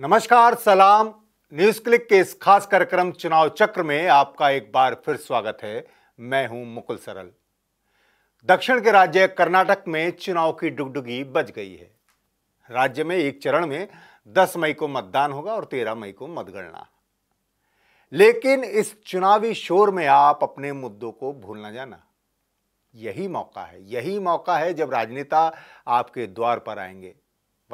नमस्कार सलाम news click के इस खास कार्यक्रम चुनाव चक्र में आपका एक बार फिर स्वागत है मैं हूं मुकुल सरल दक्षिण के राज्य कर्नाटक में चुनाव की डुगडुगी बज गई है राज्य में एक चरण में 10 मई को मतदान होगा और 13 मई को मतगणना लेकिन इस चुनावी शोर में आप अपने मुद्दों को भूलना जाना यही मौका है यही मौका है जब राजनेता आपके द्वार पर आएंगे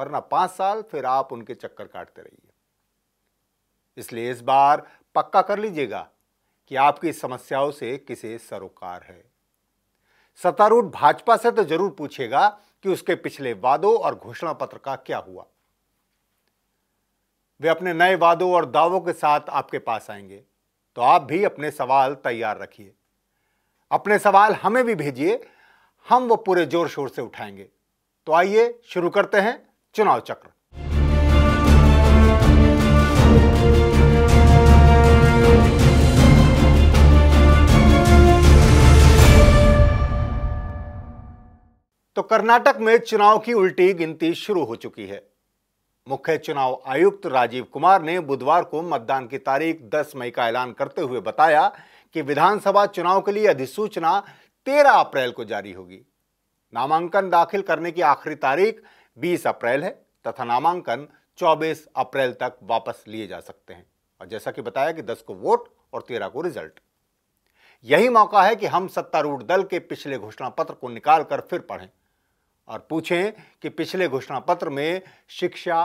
वरना पांच साल फिर आप उनके चक्कर काटते रहिए इसलिए इस बार पक्का कर लीजिएगा कि आपकी समस्याओं से किसे सरोकार है सत्तारूढ़ भाजपा से तो जरूर पूछेगा कि उसके पिछले वादों और घोषणा पत्र का क्या हुआ वे अपने नए वादों और दावों के साथ आपके पास आएंगे तो आप भी अपने सवाल तैयार रखिए अपने सवाल हमें भी भेजिए हम वो पूरे जोर शोर से उठाएंगे तो आइए शुरू करते हैं चुनाव चक्र तो कर्नाटक में चुनाव की उल्टी गिनती शुरू हो चुकी है मुख्य चुनाव आयुक्त राजीव कुमार ने बुधवार को मतदान की तारीख 10 मई का ऐलान करते हुए बताया कि विधानसभा चुनाव के लिए अधिसूचना 13 अप्रैल को जारी होगी नामांकन दाखिल करने की आखिरी तारीख 20 अप्रैल है तथा नामांकन 24 अप्रैल तक वापस लिए जा सकते हैं और जैसा कि बताया कि 10 को वोट और 13 को रिजल्ट यही मौका है कि हम सत्तारूढ़ दल के पिछले घोषणा पत्र को निकाल कर फिर पढ़ें और पूछें कि पिछले घोषणा पत्र में शिक्षा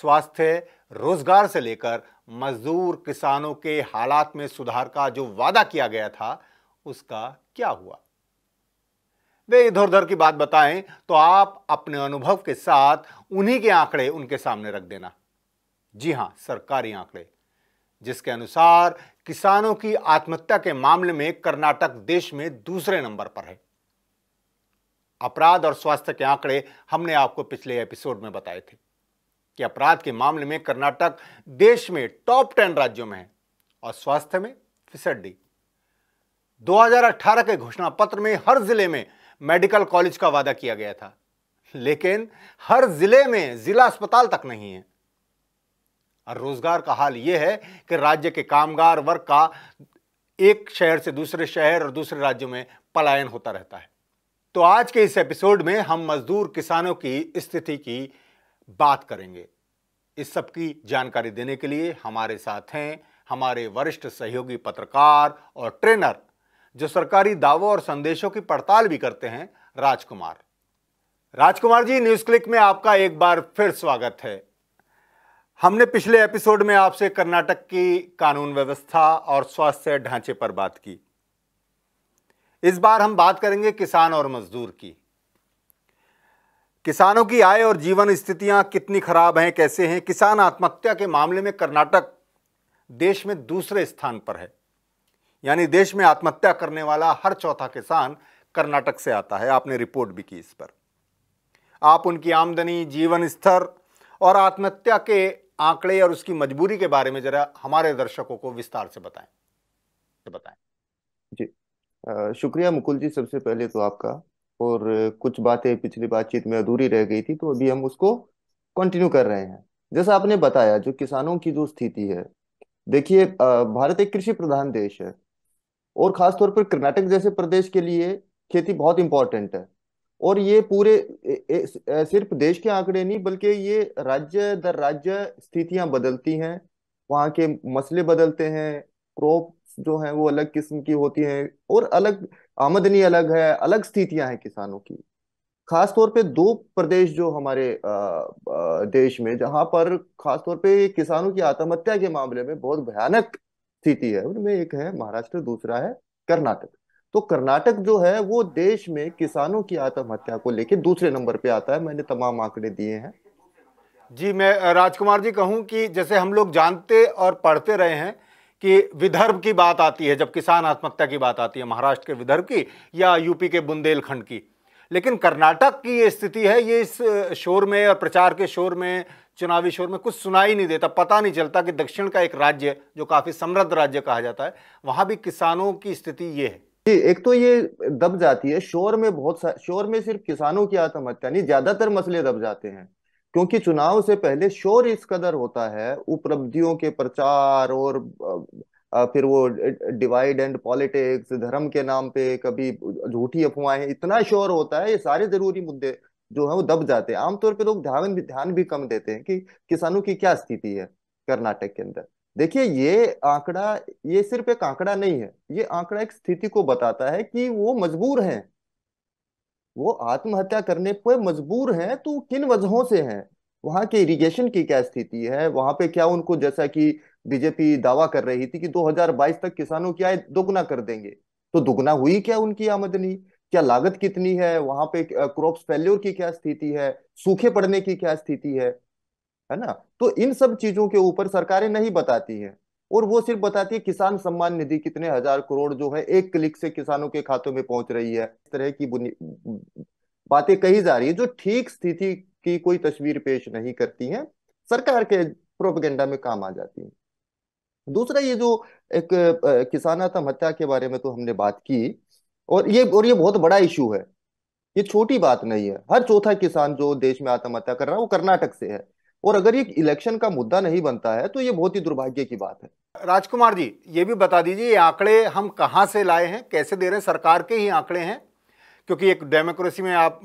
स्वास्थ्य रोजगार से लेकर मजदूर किसानों के हालात में सुधार का जो वादा किया गया था उसका क्या हुआ वे इधर उधर की बात बताएं तो आप अपने अनुभव के साथ उन्हीं के आंकड़े उनके सामने रख देना जी हां सरकारी आंकड़े जिसके अनुसार किसानों की आत्महत्या के मामले में कर्नाटक देश में दूसरे नंबर पर है अपराध और स्वास्थ्य के आंकड़े हमने आपको पिछले एपिसोड में बताए थे कि अपराध के मामले में कर्नाटक देश में टॉप टेन राज्यों में है और स्वास्थ्य में फिसड्डी 2018 के घोषणा पत्र में हर जिले में मेडिकल कॉलेज का वादा किया गया था लेकिन हर जिले में जिला अस्पताल तक नहीं है और रोजगार का हाल यह है कि राज्य के कामगार वर्ग का एक शहर से दूसरे शहर और दूसरे राज्यों में पलायन होता रहता है तो आज के इस एपिसोड में हम मजदूर किसानों की स्थिति की बात करेंगे इस सब की जानकारी देने के लिए हमारे साथ हैं हमारे वरिष्ठ सहयोगी पत्रकार और ट्रेनर जो सरकारी दावों और संदेशों की पड़ताल भी करते हैं राजकुमार राजकुमार जी न्यूज क्लिक में आपका एक बार फिर स्वागत है हमने पिछले एपिसोड में आपसे कर्नाटक की कानून व्यवस्था और स्वास्थ्य ढांचे पर बात की इस बार हम बात करेंगे किसान और मजदूर की किसानों की आय और जीवन स्थितियां कितनी खराब हैं कैसे हैं किसान आत्महत्या के मामले में कर्नाटक देश में दूसरे स्थान पर है यानी देश में आत्महत्या करने वाला हर चौथा किसान कर्नाटक से आता है आपने रिपोर्ट भी की इस पर आप उनकी आमदनी जीवन स्तर और आत्महत्या के आंकड़े और उसकी मजबूरी के बारे में जरा हमारे दर्शकों को विस्तार से बताएं से बताएं जी शुक्रिया मुकुल जी सबसे पहले तो आपका और कुछ बातें पिछली बातचीत में अधूरी रह गई थी तो अभी हम उसको कंटिन्यू कर रहे हैं जैसा आपने बताया जो किसानों की जो स्थिति है देखिए भारत एक कृषि प्रधान देश है और खासतौर पर कर्नाटक जैसे प्रदेश के लिए खेती बहुत इंपॉर्टेंट है और ये पूरे ए, ए, सिर्फ देश के आंकड़े नहीं बल्कि ये राज्य दर राज्य स्थितियां बदलती हैं वहाँ के मसले बदलते हैं क्रॉप जो है वो अलग किस्म की होती हैं और अलग आमदनी अलग है अलग स्थितियां हैं किसानों की खासतौर पे दो प्रदेश जो हमारे आ, आ, देश में जहां पर खासतौर पे किसानों की आत्महत्या के मामले में बहुत भयानक स्थिति है उनमें एक है महाराष्ट्र दूसरा है कर्नाटक तो कर्नाटक जो है वो देश में किसानों की आत्महत्या को लेकर दूसरे नंबर पे आता है मैंने तमाम आंकड़े दिए हैं जी मैं राजकुमार जी कहूं कि जैसे हम लोग जानते और पढ़ते रहे हैं कि विदर्भ की बात आती है जब किसान आत्महत्या की बात आती है महाराष्ट्र के विदर्भ की या यूपी के बुंदेलखंड की लेकिन कर्नाटक की ये स्थिति है ये इस शोर में और प्रचार के शोर में चुनावी शोर में कुछ सुनाई नहीं देता पता नहीं चलता कि दक्षिण का एक राज्य जो काफी समृद्ध राज्य कहा जाता है वहां भी किसानों की स्थिति ये है एक तो ये दब जाती है शोर में बहुत सा शोर में सिर्फ किसानों की आत्महत्या नहीं ज्यादातर मसले दब जाते हैं क्योंकि चुनाव से पहले शोर इस कदर होता है उपलब्धियों के प्रचार और फिर वो डिवाइड एंड पॉलिटिक्स धर्म के नाम पे कभी झूठी अफवाहें इतना शोर होता है ये सारे जरूरी मुद्दे जो है वो दब जाते हैं आमतौर पर लोग ध्यान भी ध्यान भी कम देते हैं कि किसानों की क्या स्थिति है कर्नाटक के अंदर देखिए ये आंकड़ा ये सिर्फ एक आंकड़ा नहीं है ये आंकड़ा एक स्थिति को बताता है कि वो मजबूर हैं वो आत्महत्या करने पर मजबूर हैं तो किन वजहों से हैं वहां के इरिगेशन की क्या स्थिति है वहां पे क्या उनको जैसा कि बीजेपी दावा कर रही थी कि 2022 तक किसानों की आय दोगुना कर देंगे तो दोगुना हुई क्या उनकी आमदनी क्या लागत कितनी है वहां पे क्रॉप फेल्योर की क्या स्थिति है सूखे पड़ने की क्या स्थिति है है ना तो इन सब चीजों के ऊपर सरकारें नहीं बताती हैं और वो सिर्फ बताती है किसान सम्मान निधि कितने हजार करोड़ जो है एक क्लिक से किसानों के खातों में पहुंच रही है इस तरह की बातें कही जा रही है जो ठीक स्थिति की कोई तस्वीर पेश नहीं करती है सरकार के प्रोपगेंडा में काम आ जाती है दूसरा ये जो एक किसान आत्महत्या के बारे में तो हमने बात की और ये और ये बहुत बड़ा इशू है ये छोटी बात नहीं है हर चौथा किसान जो देश में आत्महत्या कर रहा है वो कर्नाटक से है और अगर ये इलेक्शन का मुद्दा नहीं बनता है तो ये बहुत ही दुर्भाग्य की बात है राजकुमार जी ये भी बता दीजिए ये आंकड़े हम कहाँ से लाए हैं कैसे दे रहे हैं सरकार के ही आंकड़े हैं क्योंकि एक डेमोक्रेसी में आप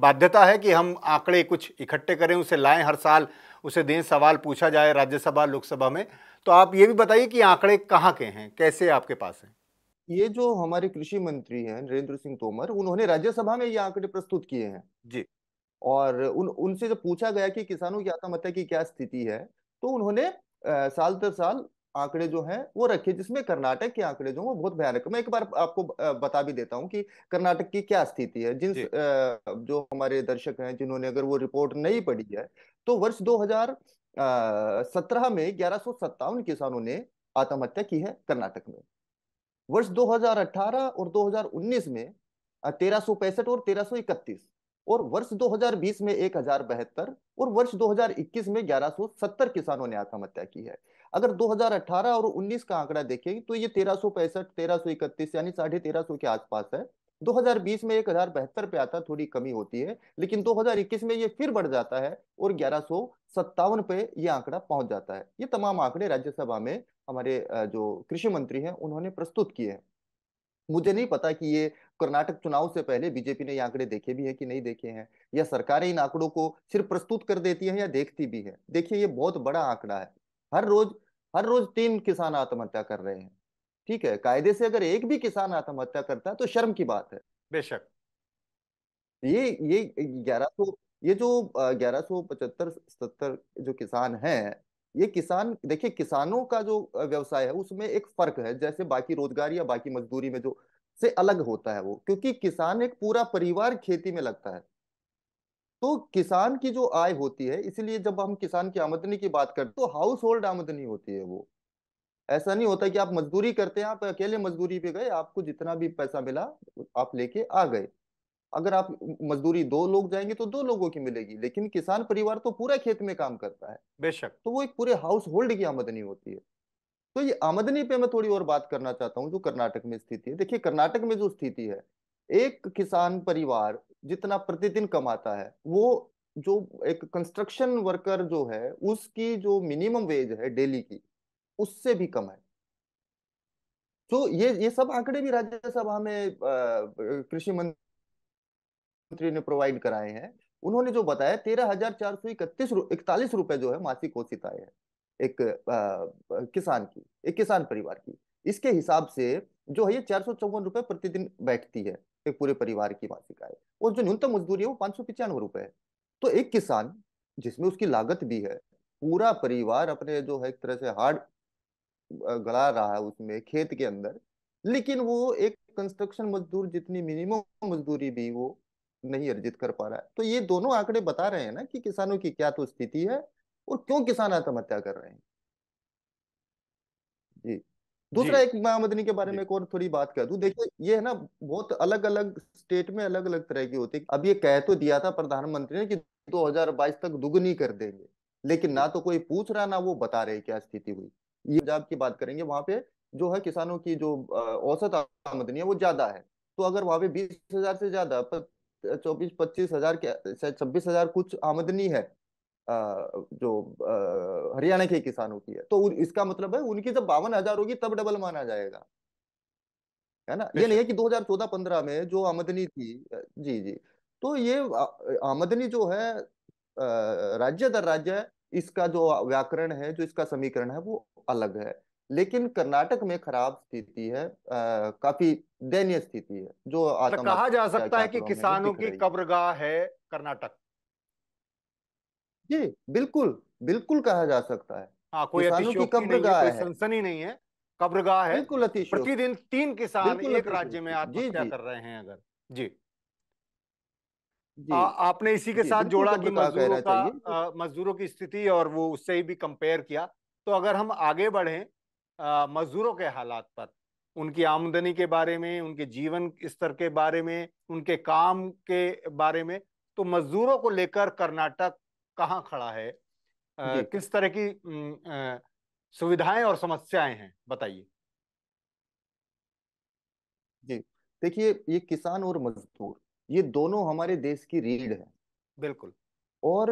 बाध्यता है कि हम आंकड़े कुछ इकट्ठे करें उसे लाएं हर साल उसे दें सवाल पूछा जाए राज्यसभा लोकसभा में तो आप ये भी बताइए कि आंकड़े कहाँ के हैं कैसे आपके पास हैं ये जो हमारे कृषि मंत्री हैं नरेंद्र सिंह तोमर उन्होंने राज्यसभा में ये आंकड़े प्रस्तुत किए हैं जी और उन उनसे जब पूछा गया कि किसानों की आत्महत्या की क्या स्थिति है तो उन्होंने आ, साल दर साल आंकड़े जो हैं वो रखे जिसमें कर्नाटक के आंकड़े जो वो बहुत भयानक मैं एक बार आपको बता भी देता हूँ कि कर्नाटक की क्या स्थिति है जिन जो हमारे दर्शक हैं जिन्होंने अगर वो रिपोर्ट नहीं पढ़ी है तो वर्ष दो में ग्यारह किसानों ने आत्महत्या की है कर्नाटक में वर्ष 2018 और 2019 में तेरह और तेरह और वर्ष 2020 में एक और वर्ष 2021 में 1170 किसानों ने आत्महत्या की है अगर 2018 और 19 का आंकड़ा देखें तो ये तेरह सौ पैंसठ तेरह यानी साढ़े तेरह के आसपास है 2020 में एक हजार बहत्तर पे आता थोड़ी कमी होती है लेकिन 2021 में ये फिर बढ़ जाता है और ग्यारह सौ सत्तावन पे ये आंकड़ा पहुंच जाता है ये तमाम आंकड़े राज्यसभा में हमारे जो कृषि मंत्री हैं उन्होंने प्रस्तुत किए हैं मुझे नहीं पता कि ये कर्नाटक चुनाव से पहले बीजेपी ने ये आंकड़े देखे भी हैं कि नहीं देखे हैं या सरकारें इन आंकड़ों को सिर्फ प्रस्तुत कर देती है या देखती भी है देखिए ये बहुत बड़ा आंकड़ा है हर रोज हर रोज तीन किसान आत्महत्या कर रहे हैं ठीक है कायदे से अगर एक भी किसान आत्महत्या करता है तो शर्म की बात है बेशक ये ये ग्यारह सौ ये जो ग्यारह सौ पचहत्तर सत्तर जो किसान है ये किसान देखिए किसानों का जो व्यवसाय है उसमें एक फर्क है जैसे बाकी रोजगार या बाकी मजदूरी में जो से अलग होता है वो क्योंकि किसान एक पूरा परिवार खेती में लगता है तो किसान की जो आय होती है इसलिए जब हम किसान की आमदनी की बात करते तो हाउस होल्ड आमदनी होती है वो ऐसा नहीं होता कि आप मजदूरी करते हैं आप अकेले मजदूरी पे गए आपको जितना भी पैसा मिला आप लेके आ गए अगर आप मजदूरी दो लोग जाएंगे तो दो लोगों की मिलेगी लेकिन किसान परिवार तो पूरा खेत में काम करता है बेशक तो वो एक पूरे हाउस होल्ड की आमदनी होती है तो ये आमदनी पे मैं थोड़ी और बात करना चाहता हूँ जो कर्नाटक में स्थिति है देखिए कर्नाटक में जो स्थिति है एक किसान परिवार जितना प्रतिदिन कमाता है वो जो एक कंस्ट्रक्शन वर्कर जो है उसकी जो मिनिमम वेज है डेली की उससे भी कम है तो ये ये सब आंकड़े भी राज्यसभा में कृषि मंत्री ने प्रोवाइड कराए हैं उन्होंने जो बताया तेरह हजार चार सौ इकतीस इकतालीस रुपए जो है मासिक औसत आय है एक आ, किसान की एक किसान परिवार की इसके हिसाब से जो है ये चार सौ चौवन रुपए प्रतिदिन बैठती है एक पूरे परिवार की मासिक आय और जो न्यूनतम मजदूरी है वो पांच सौ पिचानवे रुपए है तो एक किसान जिसमें उसकी लागत भी है पूरा परिवार अपने जो है एक तरह से हार्ड गड़ा रहा है उसमें खेत के अंदर लेकिन वो एक कंस्ट्रक्शन मजदूर जितनी मिनिमम मजदूरी भी वो नहीं अर्जित कर पा रहा है तो ये दोनों आंकड़े बता रहे हैं ना कि किसानों की क्या तो स्थिति है और क्यों किसान आत्महत्या कर रहे हैं जी दूसरा एक मैं आमदनी के बारे में एक और थोड़ी बात कर दू देखिए ये है ना बहुत अलग अलग स्टेट में अलग अलग तरह की होती है अब ये कह तो दिया था प्रधानमंत्री ने कि 2022 तक दुगनी कर देंगे लेकिन ना तो कोई पूछ रहा ना वो बता रहे क्या स्थिति हुई ये पंजाब की बात करेंगे वहां पे जो है किसानों की जो औसत आमदनी है वो ज्यादा है तो अगर वहां पे बीस हजार से ज्यादा चौबीस पच्चीस हजार के छब्बीस हजार कुछ आमदनी है जो हरियाणा के किसानों की है तो इसका मतलब है उनकी जब बावन हजार होगी तब डबल माना जाएगा है ना ये नहीं है कि 2014-15 में जो आमदनी थी जी जी तो ये आमदनी जो है राज्य दर राज्य इसका जो व्याकरण है जो इसका समीकरण है वो अलग है लेकिन कर्नाटक में खराब स्थिति है आ, काफी दयनीय स्थिति है जो तो कहा जा सकता है कि किसानों की कब्रगाह है कर्नाटक जी बिल्कुल बिल्कुल कहा जा सकता है हाँ कोई किसानों की कब्रगाह है सनसनी नहीं है कब्रगाह है बिल्कुल प्रतिदिन तीन किसान एक राज्य में आत्महत्या कर रहे हैं अगर जी आ, आपने इसी के साथ जोड़ा कि मजदूरों का मजदूरों की स्थिति और वो उससे ही भी कंपेयर किया तो अगर हम आगे बढ़े मजदूरों के हालात पर उनकी आमदनी के बारे में उनके जीवन स्तर के बारे में उनके काम के बारे में तो मजदूरों को लेकर कर्नाटक कहाँ खड़ा है आ, किस तरह की सुविधाएं और समस्याएं हैं बताइए जी देखिए ये किसान और मजदूर ये दोनों हमारे देश की रीढ़ है बिल्कुल और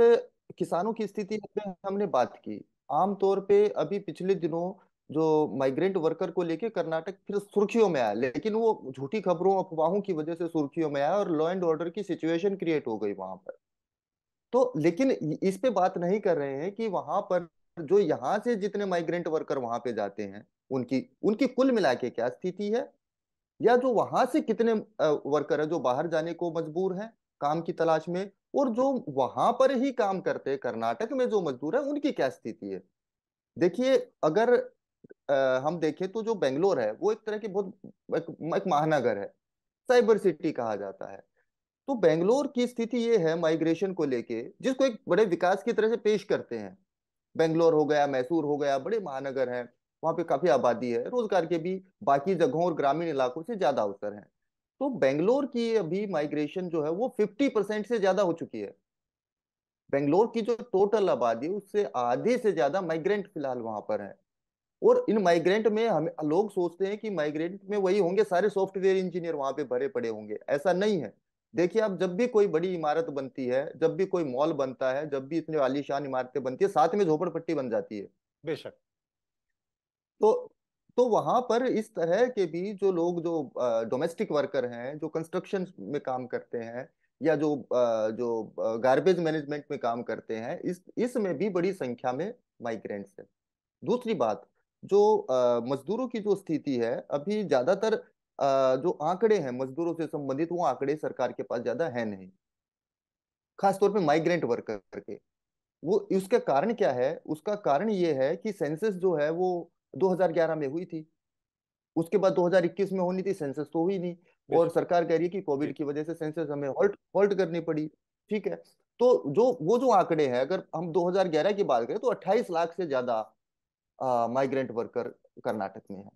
किसानों की स्थिति हमने बात की आमतौर पे अभी पिछले दिनों जो माइग्रेंट वर्कर को लेके कर्नाटक फिर सुर्खियों में आया लेकिन वो झूठी खबरों अफवाहों की वजह से सुर्खियों में आया और लॉ एंड ऑर्डर की सिचुएशन क्रिएट हो गई वहां पर तो लेकिन इस पे बात नहीं कर रहे हैं कि वहां पर जो यहाँ से जितने माइग्रेंट वर्कर वहां पे जाते हैं उनकी उनकी कुल मिला के क्या स्थिति है या जो वहां से कितने वर्कर है जो बाहर जाने को मजबूर है काम की तलाश में और जो वहां पर ही काम करते कर्नाटक में जो मजदूर है उनकी क्या स्थिति है देखिए अगर आ, हम देखें तो जो बेंगलोर है वो एक तरह की बहुत एक, एक महानगर है साइबर सिटी कहा जाता है तो बेंगलोर की स्थिति ये है माइग्रेशन को लेके जिसको एक बड़े विकास की तरह से पेश करते हैं बेंगलोर हो गया मैसूर हो गया बड़े महानगर हैं वहाँ पे काफी आबादी है रोजगार के भी बाकी जगहों और ग्रामीण इलाकों से ज्यादा अवसर है तो बेंगलोर की अभी माइग्रेशन जो है वो फिफ्टी परसेंट से ज्यादा हो चुकी है बेंगलोर की जो टोटल आबादी है उससे आधे से ज्यादा माइग्रेंट फिलहाल वहां पर है और इन माइग्रेंट में हम लोग सोचते हैं कि माइग्रेंट में वही होंगे सारे सॉफ्टवेयर इंजीनियर वहां पे भरे पड़े होंगे ऐसा नहीं है देखिए आप जब भी कोई बड़ी इमारत बनती है जब भी कोई मॉल बनता है जब भी इतने आलिशान इमारतें बनती है साथ में झोपड़पट्टी बन जाती है बेशक तो तो वहां पर इस तरह के भी जो लोग जो डोमेस्टिक वर्कर हैं जो कंस्ट्रक्शन में काम करते हैं या जो जो गार्बेज मैनेजमेंट में काम करते हैं इस इसमें भी बड़ी संख्या में माइग्रेंट्स हैं दूसरी बात जो मजदूरों की जो स्थिति है अभी ज्यादातर जो आंकड़े हैं मजदूरों से संबंधित वो आंकड़े सरकार के पास ज्यादा है नहीं खासतौर पर माइग्रेंट वर्कर के वो उसका कारण क्या है उसका कारण ये है कि सेंसस जो है वो 2011 में हुई थी उसके बाद 2021 में होनी थी सेंसस तो हुई नहीं और सरकार कह रही है कि कोविड की वजह से सेंसस हमें होल्ट होल्ट करनी पड़ी ठीक है तो जो वो जो आंकड़े हैं अगर हम 2011 की बात करें तो 28 लाख से ज्यादा माइग्रेंट वर्कर कर्नाटक में है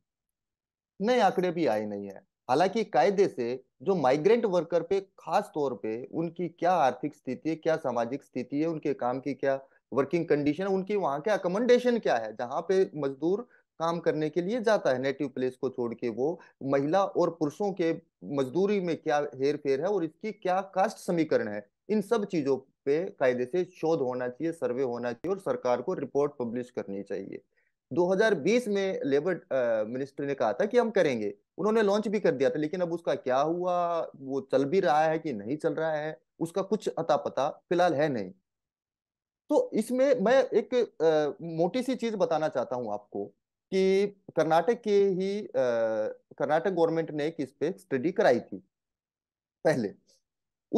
नए आंकड़े भी आए नहीं है हालांकि कायदे से जो माइग्रेंट वर्कर पे खास तौर पे उनकी क्या आर्थिक स्थिति है क्या सामाजिक स्थिति है उनके काम की क्या वर्किंग कंडीशन है उनकी वहां के अकोमोडेशन क्या है जहां पे मजदूर काम करने के लिए जाता है नेटिव प्लेस को छोड़ के वो महिला और पुरुषों के मजदूरी में क्या हेर फेर है और इसकी क्या कास्ट समीकरण है इन सब चीजों पे कायदे से शोध होना चाहिए सर्वे होना चाहिए और सरकार को रिपोर्ट पब्लिश करनी चाहिए 2020 में लेबर मिनिस्टर ने कहा था कि हम करेंगे उन्होंने लॉन्च भी कर दिया था लेकिन अब उसका क्या हुआ वो चल भी रहा है कि नहीं चल रहा है उसका कुछ अता पता फिलहाल है नहीं तो इसमें मैं एक आ, मोटी सी चीज बताना चाहता हूं आपको कि कर्नाटक के ही कर्नाटक गवर्नमेंट ने इस पे स्टडी कराई थी पहले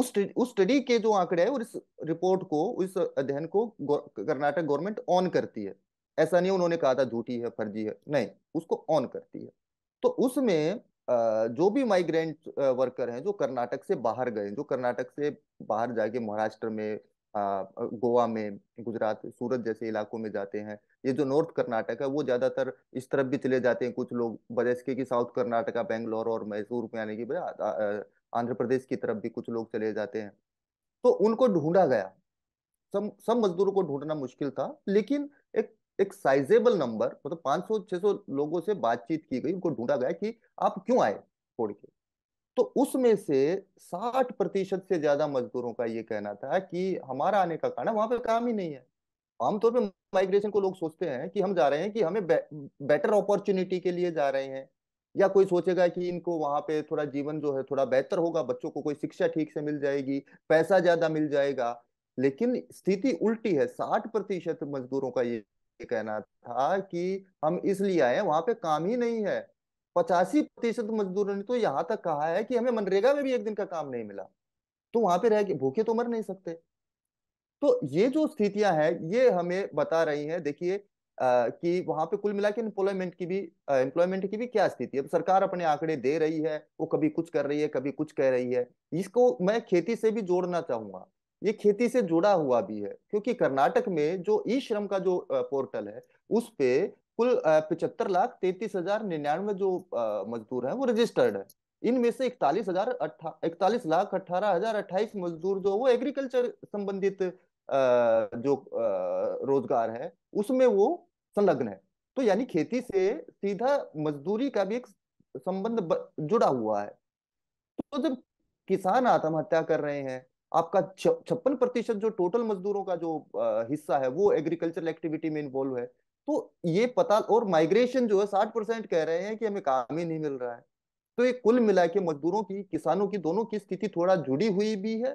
उस उस स्टडी के जो आंकड़े है और इस रिपोर्ट को इस अध्ययन को कर्नाटक गवर्नमेंट ऑन करती है ऐसा नहीं उन्होंने कहा था झूठी है फर्जी है नहीं उसको ऑन करती है तो उसमें जो भी माइग्रेंट वर्कर हैं जो कर्नाटक से बाहर गए जो कर्नाटक से बाहर जाके महाराष्ट्र में गोवा में गुजरात सूरत जैसे इलाकों में जाते हैं ये जो नॉर्थ कर्नाटक है वो ज्यादातर इस तरफ भी चले जाते हैं कुछ लोग बजाय के कि साउथ कर्नाटका बेंगलोर और मैसूर में आने की बजाय आंध्र प्रदेश की तरफ भी कुछ लोग चले जाते हैं तो उनको ढूंढा गया सब सब मजदूरों को ढूंढना मुश्किल था लेकिन एक एक साइजेबल नंबर मतलब 500-600 लोगों से बातचीत की गई उनको ढूंढा गया कि आप क्यों आए छोड़ के तो उसमें से 60 प्रतिशत से ज्यादा मजदूरों का ये कहना था कि हमारा आने का कारण वहां पर काम ही नहीं है आमतौर पर माइग्रेशन को लोग सोचते हैं कि हम जा रहे हैं कि हमें बे, बेटर अपॉर्चुनिटी के लिए जा रहे हैं या कोई सोचेगा कि इनको वहां पे थोड़ा जीवन जो है थोड़ा बेहतर होगा बच्चों को कोई शिक्षा ठीक से मिल जाएगी पैसा ज्यादा मिल जाएगा लेकिन स्थिति उल्टी है साठ प्रतिशत मजदूरों का ये कहना था कि हम इसलिए आए वहां पे काम ही नहीं है पचासी प्रतिशत मजदूरों ने तो यहाँ तक कहा है कि हमें मनरेगा में भी एक दिन का काम नहीं मिला तो वहां पे रह के भूखे तो मर नहीं सकते तो ये जो स्थितियां हैं ये हमें बता रही हैं देखिए कि वहां पे कुल मिला के एम्प्लॉयमेंट की भी एम्प्लॉयमेंट की भी क्या स्थिति है सरकार अपने आंकड़े दे रही है वो कभी कुछ कर रही है कभी कुछ कह रही है इसको मैं खेती से भी जोड़ना चाहूंगा ये खेती से जुड़ा हुआ भी है क्योंकि कर्नाटक में जो ई श्रम का जो पोर्टल है उस पे कुल पिचहत्तर लाख तैतीस हजार निन्यानवे जो मजदूर हैं वो रजिस्टर्ड है इनमें से इकतालीस हजार अट्ठा इकतालीस लाख अठारह हजार अट्ठाईस मजदूर जो वो एग्रीकल्चर संबंधित जो रोजगार है उसमें वो संलग्न है तो यानी खेती से सीधा मजदूरी का भी एक संबंध जुड़ा हुआ है तो जब किसान आत्महत्या कर रहे हैं आपका छप्पन प्रतिशत जो टोटल मजदूरों का जो हिस्सा है वो एग्रीकल्चर एक्टिविटी में इन्वॉल्व है तो ये पता और माइग्रेशन जो है साठ परसेंट कह रहे हैं कि हमें काम ही नहीं मिल रहा है तो ये कुल मिला के मजदूरों की किसानों की दोनों की स्थिति थोड़ा जुड़ी हुई भी है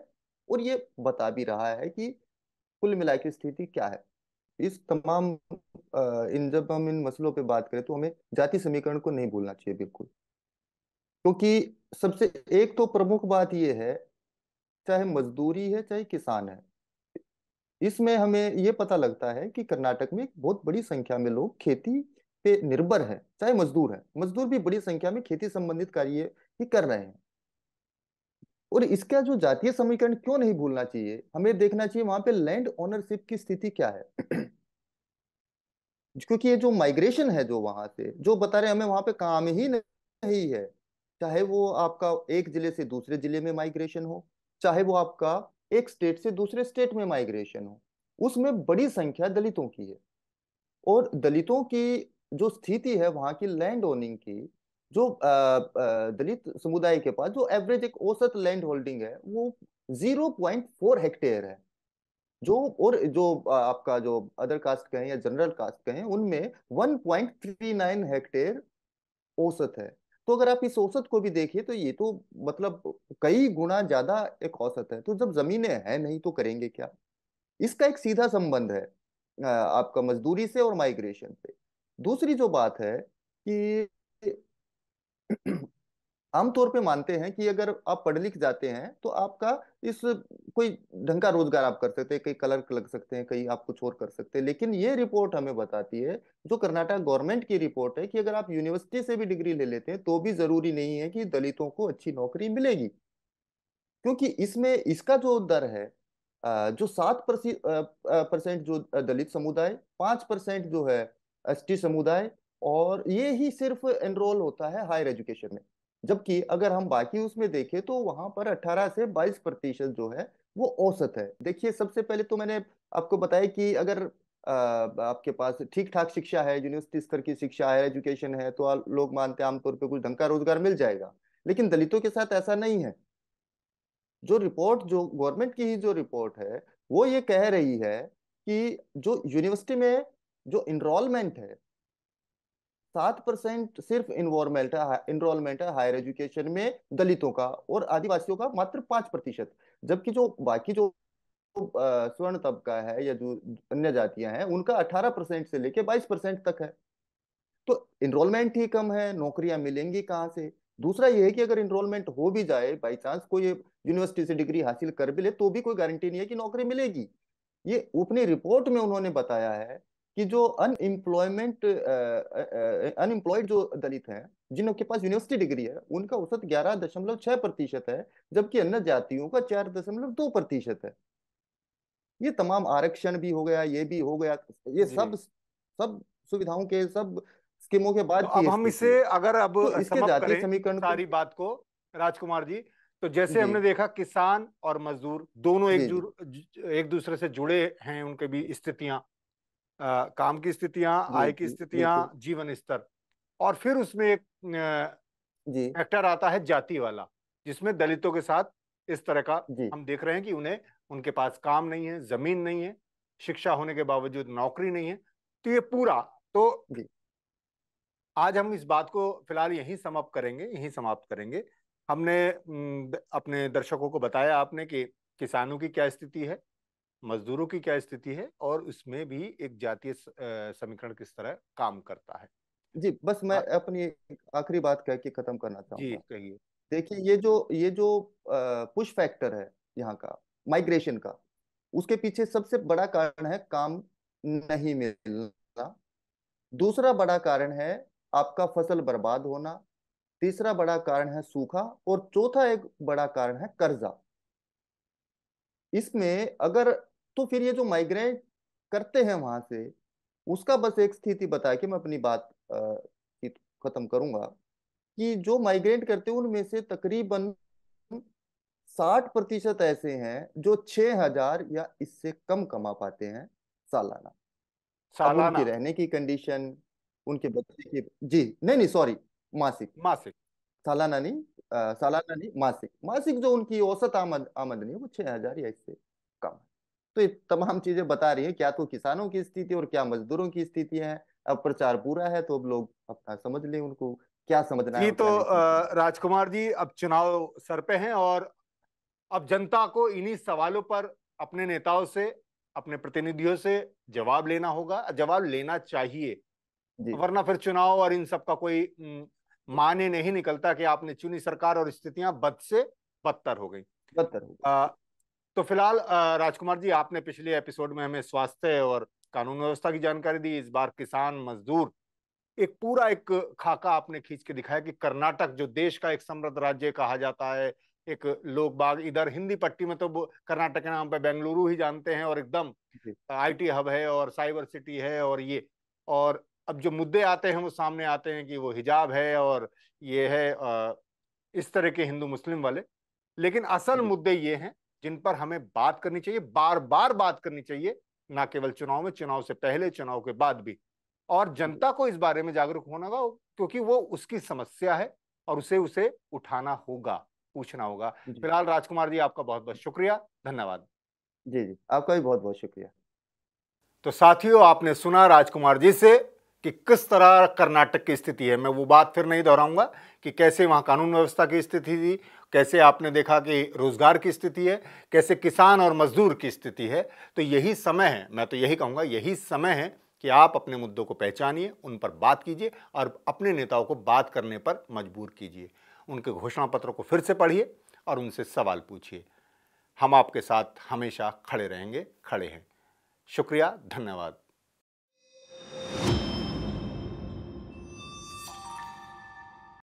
और ये बता भी रहा है कि कुल मिला के स्थिति क्या है इस तमाम इन जब हम इन मसलों पे बात करें तो हमें जाति समीकरण को नहीं भूलना चाहिए बिल्कुल क्योंकि तो सबसे एक तो प्रमुख बात यह है चाहे मजदूरी है चाहे किसान है इसमें हमें ये पता लगता है कि कर्नाटक में बहुत बड़ी संख्या में लोग खेती पे निर्भर है चाहे मजदूर है मजदूर भी बड़ी संख्या में खेती संबंधित कार्य ही कर रहे हैं और इसका जो जातीय समीकरण क्यों नहीं भूलना चाहिए हमें देखना चाहिए वहां पे लैंड ओनरशिप की स्थिति क्या है क्योंकि ये जो माइग्रेशन है जो वहां से जो बता रहे हमें वहां पे काम ही नहीं है चाहे वो आपका एक जिले से दूसरे जिले में माइग्रेशन हो चाहे वो आपका एक स्टेट से दूसरे स्टेट में माइग्रेशन हो उसमें बड़ी संख्या दलितों की है और दलितों की जो स्थिति है वहां की लैंड ओनिंग की जो दलित समुदाय के पास जो एवरेज एक औसत लैंड होल्डिंग है वो जीरो पॉइंट फोर हेक्टेयर है जो और जो आपका जो अदर कास्ट कहें या जनरल कास्ट कहें उनमें one point three nine hectare औसत है तो अगर आप इस औसत को भी देखिए तो ये तो मतलब कई गुना ज्यादा एक औसत है तो जब जमीनें हैं नहीं तो करेंगे क्या इसका एक सीधा संबंध है आपका मजदूरी से और माइग्रेशन से दूसरी जो बात है कि आमतौर पे मानते हैं कि अगर आप पढ़ लिख जाते हैं तो आपका इस कोई ढंग का रोजगार आप कर सकते हैं कहीं कलर लग सकते हैं कहीं आप कुछ और कर सकते हैं लेकिन ये रिपोर्ट हमें बताती है जो कर्नाटक गवर्नमेंट की रिपोर्ट है कि अगर आप यूनिवर्सिटी से भी डिग्री ले लेते हैं तो भी जरूरी नहीं है कि दलितों को अच्छी नौकरी मिलेगी क्योंकि इसमें इसका जो दर है जो सात परसेंट जो दलित समुदाय पांच परसेंट जो है एस समुदाय और ये ही सिर्फ एनरोल होता है हायर एजुकेशन में जबकि अगर हम बाकी उसमें देखें तो वहां पर 18 से 22 प्रतिशत जो है वो औसत है देखिए सबसे पहले तो मैंने आपको बताया कि अगर आपके पास ठीक ठाक शिक्षा है यूनिवर्सिटी स्तर की शिक्षा है एजुकेशन है तो लोग मानते हैं आमतौर पर कुछ ढंग का रोजगार मिल जाएगा लेकिन दलितों के साथ ऐसा नहीं है जो रिपोर्ट जो गवर्नमेंट की ही जो रिपोर्ट है वो ये कह रही है कि जो यूनिवर्सिटी में जो इनरोलमेंट है सात परसेंट सिर्फ इन्वॉर्मेंट है इनरोलमेंट है हायर एजुकेशन में दलितों का और आदिवासियों का मात्र पांच प्रतिशत जबकि जो बाकी जो स्वर्ण तबका है या जो अन्य जातियां हैं उनका अठारह परसेंट से लेके बाईस परसेंट तक है तो इनरोलमेंट ही कम है नौकरियां मिलेंगी कहाँ से दूसरा यह है कि अगर इनरोलमेंट हो भी जाए बाई चांस कोई यूनिवर्सिटी से डिग्री हासिल कर भी ले तो भी कोई गारंटी नहीं है कि नौकरी मिलेगी ये अपनी रिपोर्ट में उन्होंने बताया है कि जो अनएम्प्लॉयमेंट अनएम्प्लॉयड जो दलित हैं जिनके पास यूनिवर्सिटी डिग्री है उनका औसत ग्यारह दशमलव छह प्रतिशत है जबकि अन्य जातियों का चार दशमलव दो प्रतिशत है ये तमाम आरक्षण भी हो गया ये भी हो गया ये सब सब सुविधाओं के सब स्कीमों के बाद तो अब हम इसे अगर अब तो इसके जाति समीकरण सारी बात को राजकुमार जी तो जैसे हमने देखा किसान और मजदूर दोनों एक एक दूसरे से जुड़े हैं उनके भी स्थितियां काम की स्थितियां आय की स्थितियां जीवन स्तर और फिर उसमें एक फैक्टर आता है जाति वाला जिसमें दलितों के साथ इस तरह का हम देख रहे हैं कि उन्हें उनके पास काम नहीं है जमीन नहीं है शिक्षा होने के बावजूद नौकरी नहीं है तो ये पूरा तो आज हम इस बात को फिलहाल यहीं समाप्त करेंगे यहीं समाप्त करेंगे हमने अपने दर्शकों को बताया आपने कि किसानों की क्या स्थिति है मजदूरों की क्या स्थिति है और उसमें भी एक जातीय समीकरण किस तरह काम करता है जी बस मैं आ... हाँ। अपनी आखिरी बात कह के खत्म करना चाहूंगा जी देखिए ये जो ये जो पुश फैक्टर है यहाँ का माइग्रेशन का उसके पीछे सबसे बड़ा कारण है काम नहीं मिलना दूसरा बड़ा कारण है आपका फसल बर्बाद होना तीसरा बड़ा कारण है सूखा और चौथा एक बड़ा कारण है कर्जा इसमें अगर तो फिर ये जो माइग्रेट करते हैं वहां से उसका बस एक स्थिति बता के मैं अपनी बात खत्म करूंगा कि जो माइग्रेट करते हैं उनमें से तकरीबन साठ प्रतिशत ऐसे हैं जो छह हजार या इससे कम कमा पाते हैं सालाना सालाना उनके रहने की कंडीशन उनके बच्चे की जी नहीं नहीं सॉरी मासिक मासिक सालाना नहीं आ, सालाना नहीं मासिक मासिक जो उनकी औसत आमद आमदनी है वो छह हजार या इससे कम है तो ये तमाम चीजें बता रही है क्या तो किसानों की स्थिति और क्या मजदूरों की स्थिति है अब प्रचार पूरा है तो अब लोग अपना समझ लें उनको क्या समझना जी तो है तो राजकुमार जी अब चुनाव सर पे हैं और अब जनता को इन्हीं सवालों पर अपने नेताओं से अपने प्रतिनिधियों से जवाब लेना होगा जवाब लेना चाहिए वरना फिर चुनाव और इन सब का कोई माने नहीं निकलता कि आपने चुनी सरकार और स्थितियां बद से बदतर हो गई बदतर हो तो फिलहाल राजकुमार जी आपने पिछले एपिसोड में हमें स्वास्थ्य और कानून व्यवस्था की जानकारी दी इस बार किसान मजदूर एक पूरा एक खाका आपने खींच के दिखाया कि कर्नाटक जो देश का एक समृद्ध राज्य कहा जाता है एक लोग बाग इधर हिंदी पट्टी में तो कर्नाटक के नाम पे बेंगलुरु ही जानते हैं और एकदम आईटी हब है और साइबर सिटी है और ये और अब जो मुद्दे आते हैं वो सामने आते हैं कि वो हिजाब है और ये है इस तरह के हिंदू मुस्लिम वाले लेकिन असल मुद्दे ये हैं जिन पर हमें बात करनी चाहिए बार बार बात करनी चाहिए ना केवल चुनाव में चुनाव से पहले चुनाव के बाद भी और जनता को इस बारे में जागरूक होना होगा क्योंकि वो उसकी समस्या है और उसे उसे उठाना होगा पूछना होगा फिलहाल राजकुमार जी आपका बहुत बहुत शुक्रिया धन्यवाद जी जी आपका भी बहुत बहुत शुक्रिया तो साथियों आपने सुना राजकुमार जी से कि किस तरह कर्नाटक की स्थिति है मैं वो बात फिर नहीं दोहराऊंगा कि कैसे वहाँ कानून व्यवस्था की स्थिति थी कैसे आपने देखा कि रोज़गार की स्थिति है कैसे किसान और मजदूर की स्थिति है तो यही समय है मैं तो यही कहूँगा यही समय है कि आप अपने मुद्दों को पहचानिए उन पर बात कीजिए और अपने नेताओं को बात करने पर मजबूर कीजिए उनके घोषणा पत्रों को फिर से पढ़िए और उनसे सवाल पूछिए हम आपके साथ हमेशा खड़े रहेंगे खड़े हैं शुक्रिया धन्यवाद